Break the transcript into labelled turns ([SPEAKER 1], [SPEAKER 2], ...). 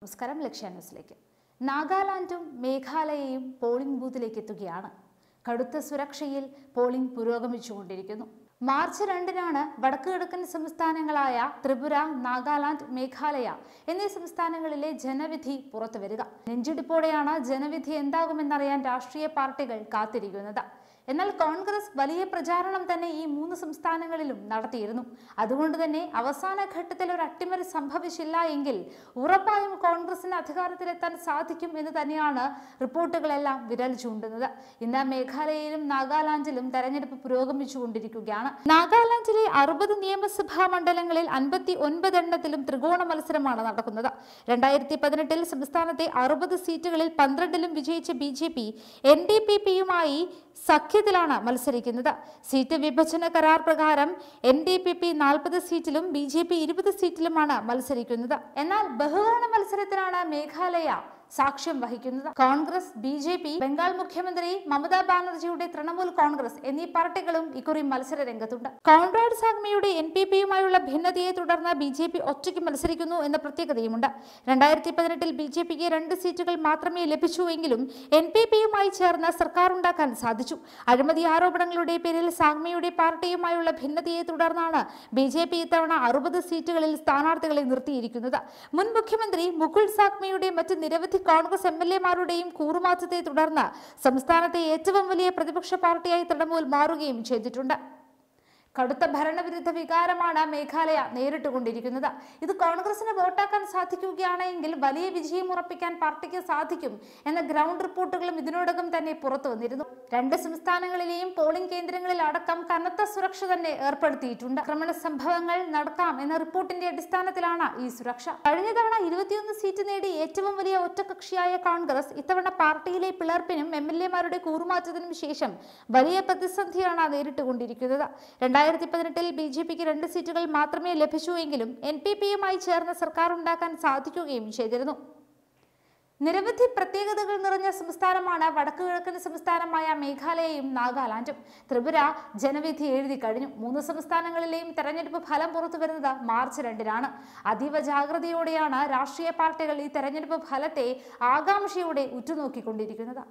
[SPEAKER 1] നമസ്കാരം ലക്ഷ്യ ന്യൂസിലേക്ക് നാഗാലാൻഡും മേഘാലയയും പോളിംഗ് ബൂത്തിലേക്ക് എത്തുകയാണ് കടുത്ത സുരക്ഷയിൽ പോളിംഗ് പുരോഗമിച്ചുകൊണ്ടിരിക്കുന്നു മാർച്ച് രണ്ടിനാണ് വടക്കു കിഴക്കൻ സംസ്ഥാനങ്ങളായ ത്രിപുര നാഗാലാൻഡ് മേഘാലയ എന്നീ സംസ്ഥാനങ്ങളിലെ ജനവിധി പുറത്തുവരിക നെഞ്ചിടിപ്പോടെയാണ് ജനവിധി എന്താകുമെന്നറിയാൻ രാഷ്ട്രീയ പാർട്ടികൾ കാത്തിരിക്കുന്നത് എന്നാൽ കോൺഗ്രസ് വലിയ പ്രചാരണം തന്നെ ഈ മൂന്ന് സംസ്ഥാനങ്ങളിലും നടത്തിയിരുന്നു അതുകൊണ്ട് തന്നെ അവസാന ഘട്ടത്തിൽ ഒരു അട്ടിമറി സംഭവിച്ചില്ല എങ്കിൽ ഉറപ്പായും കോൺഗ്രസിന് അധികാരത്തിലെത്താൻ സാധിക്കും എന്ന് തന്നെയാണ് റിപ്പോർട്ടുകളെല്ലാം വിരൽ ചൂണ്ടുന്നത് ഇന്ന് മേഘാലയയിലും നാഗാലാൻഡിലും തെരഞ്ഞെടുപ്പ് പുരോഗമിച്ചുകൊണ്ടിരിക്കുകയാണ് നാഗാലാൻഡിലെ അറുപത് നിയമസഭാ മണ്ഡലങ്ങളിൽ അൻപത്തി എണ്ണത്തിലും ത്രികോണ മത്സരമാണ് നടക്കുന്നത് രണ്ടായിരത്തി പതിനെട്ടിൽ സംസ്ഥാനത്തെ അറുപത് സീറ്റുകളിൽ പന്ത്രണ്ടിലും വിജയിച്ച B J P N D P പിയുമായി സഖ്യത്തിലാണ് മത്സരിക്കുന്നത് സീറ്റ് വിഭജന കരാർ പ്രകാരം എൻ ഡി പി പി നാൽപ്പത് സീറ്റിലും ബി ജെ പി ഇരുപത് സീറ്റിലുമാണ് മത്സരിക്കുന്നത് എന്നാൽ ബഹുകരണ മത്സരത്തിലാണ് മേഘാലയ സാക്ഷ്യം വഹിക്കുന്നത് Congress B J P Bengal മുഖ്യമന്ത്രി മമതാ ബാനർജിയുടെ തൃണമൂൽ കോൺഗ്രസ് എന്നീ പാർട്ടികളും ഇക്കുറി മത്സര രംഗത്തുണ്ട് കോൺറാഡ് സാഗ്മയുടെ എൻ പി പിയുമായുള്ള ഭിന്നതയെ തുടർന്ന് ബി ജെ പി ഒറ്റയ്ക്ക് മത്സരിക്കുന്നു എന്ന പ്രത്യേകതയുമുണ്ട് രണ്ടായിരത്തി പതിനെട്ടിൽ ബി ജെ പിക്ക് രണ്ട് സീറ്റുകൾ മാത്രമേ ലഭിച്ചുവെങ്കിലും എൻ പി പിയുമായി ചേർന്ന് സർക്കാർ ഉണ്ടാക്കാൻ സാധിച്ചു അഴിമതി ആരോപണങ്ങളുടെ പേരിൽ സാഗ്മയുടെ പാർട്ടിയുമായുള്ള ഭിന്നതയെ തുടർന്നാണ് ബി ജെ പി ഇത്തവണ അറുപത് സീറ്റുകളിൽ സ്ഥാനാർത്ഥികളെ നിർത്തിയിരിക്കുന്നത് മുൻ മുഖ്യമന്ത്രി മുകുൾ സാഗ്മയുടെ മറ്റ് നിരവധി നിരവധി കോൺഗ്രസ് എം എൽ എമാരുടെയും കൂറുമാറ്റത്തെ തുടർന്ന് സംസ്ഥാനത്തെ ഏറ്റവും വലിയ പ്രതിപക്ഷ പാർട്ടിയായി തൃണമൂൽ മാറുകയും ചെയ്തിട്ടുണ്ട് കടുത്ത ഭരണവിരുദ്ധ വികാരമാണ് മേഘാലയ നേരിട്ടുകൊണ്ടിരിക്കുന്നത് ഇത് കോൺഗ്രസിന് വോട്ടാക്കാൻ സാധിക്കുകയാണെങ്കിൽ വലിയ വിജയം ഉറപ്പിക്കാൻ പാർട്ടിക്ക് സാധിക്കും എന്ന ഗ്രൗണ്ട് റിപ്പോർട്ടുകളും ഇതിനോടകം തന്നെ പുറത്തു വന്നിരുന്നു രണ്ട് സംസ്ഥാനങ്ങളിലെയും പോളിംഗ് കേന്ദ്രങ്ങളിൽ അടക്കം കനത്ത സുരക്ഷ തന്നെ ഏർപ്പെടുത്തിയിട്ടുണ്ട് ആക്രമണ സംഭവങ്ങൾ നടക്കാം എന്ന റിപ്പോർട്ടിന്റെ അടിസ്ഥാനത്തിലാണ് ഈ സുരക്ഷ കഴിഞ്ഞ തവണ ഇരുപത്തിയൊന്ന് സീറ്റ് നേടി ഏറ്റവും വലിയ ഒറ്റകക്ഷിയായ കോൺഗ്രസ് ഇത്തവണ പാർട്ടിയിലെ പിളർപ്പിനും എം എൽ എമാരുടെ കൂറുമാറ്റത്തിനും ശേഷം വലിയ പ്രതിസന്ധിയാണ് നേരിട്ടുകൊണ്ടിരിക്കുന്നത് രണ്ടായിരത്തി രണ്ടായിരത്തി പതിനെട്ടിൽ ബി ജെ പിക്ക് രണ്ട് സീറ്റുകൾ മാത്രമേ ലഭിച്ചൂ എങ്കിലും എൻ പി പിയുമായി ചേർന്ന് സർക്കാർ ഉണ്ടാക്കാൻ സാധിക്കുകയും ചെയ്തിരുന്നു നിരവധി പ്രത്യേകതകൾ നിറഞ്ഞ സംസ്ഥാനമാണ് വടക്കു കിഴക്കൻ സംസ്ഥാനമായ മേഘാലയയും നാഗാലാൻഡും ത്രിപുര ജനവിധി എഴുതി കഴിഞ്ഞു മൂന്ന് സംസ്ഥാനങ്ങളിലെയും തെരഞ്ഞെടുപ്പ് ഫലം പുറത്തു വരുന്നത് മാർച്ച് രണ്ടിനാണ് അതീവ ജാഗ്രതയോടെയാണ് രാഷ്ട്രീയ പാർട്ടികൾ ഈ തെരഞ്ഞെടുപ്പ് ഫലത്തെ ആകാംക്ഷയോടെ ഉറ്റുനോക്കിക്കൊണ്ടിരിക്കുന്നത്